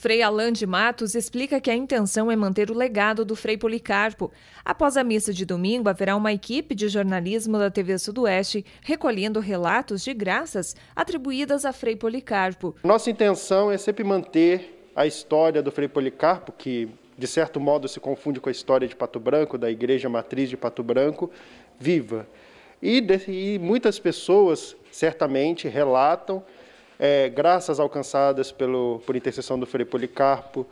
Frei Alain de Matos explica que a intenção é manter o legado do Frei Policarpo. Após a missa de domingo, haverá uma equipe de jornalismo da TV Sudoeste recolhendo relatos de graças atribuídas a Frei Policarpo. Nossa intenção é sempre manter a história do Frei Policarpo, que de certo modo se confunde com a história de Pato Branco, da Igreja Matriz de Pato Branco, viva. E, de, e muitas pessoas certamente relatam é, graças alcançadas pelo, por intercessão do Frei Policarpo,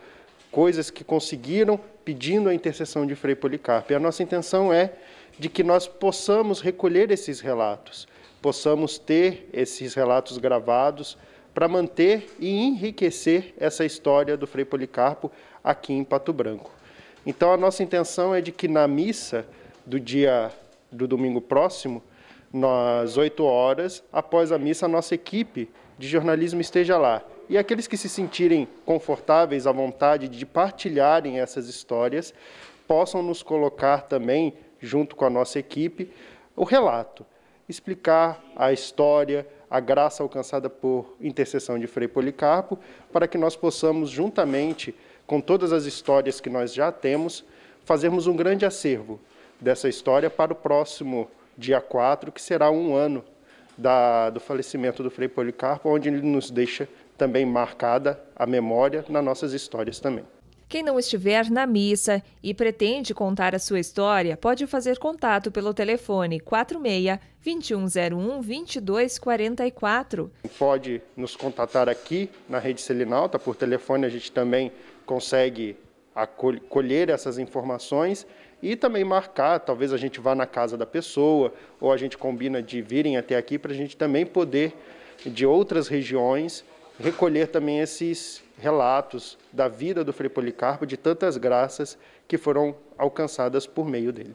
coisas que conseguiram pedindo a intercessão de Frei Policarpo. E a nossa intenção é de que nós possamos recolher esses relatos, possamos ter esses relatos gravados para manter e enriquecer essa história do Frei Policarpo aqui em Pato Branco. Então a nossa intenção é de que na missa do dia do domingo próximo, às 8 horas, após a missa, a nossa equipe de jornalismo esteja lá. E aqueles que se sentirem confortáveis, à vontade de partilharem essas histórias, possam nos colocar também, junto com a nossa equipe, o relato, explicar a história, a graça alcançada por intercessão de Frei Policarpo, para que nós possamos, juntamente com todas as histórias que nós já temos, fazermos um grande acervo dessa história para o próximo dia 4, que será um ano da, do falecimento do Frei Policarpo, onde ele nos deixa também marcada a memória nas nossas histórias também. Quem não estiver na missa e pretende contar a sua história, pode fazer contato pelo telefone 46 2101 2244. Pode nos contatar aqui na Rede Selinalta, por telefone a gente também consegue acolher essas informações e também marcar, talvez a gente vá na casa da pessoa, ou a gente combina de virem até aqui para a gente também poder, de outras regiões, recolher também esses relatos da vida do Frei Policarpo, de tantas graças que foram alcançadas por meio dele.